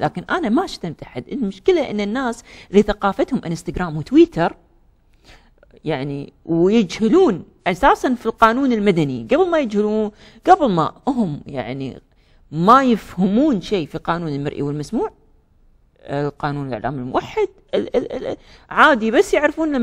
لكن انا ما شتمت احد المشكله ان الناس اللي ثقافتهم انستغرام وتويتر يعني ويجهلون اساسا في القانون المدني قبل ما يجهلون قبل ما هم يعني ما يفهمون شيء في قانون المرئي والمسموع القانون الاعلام الموحد ال ال ال عادي بس يعرفون لما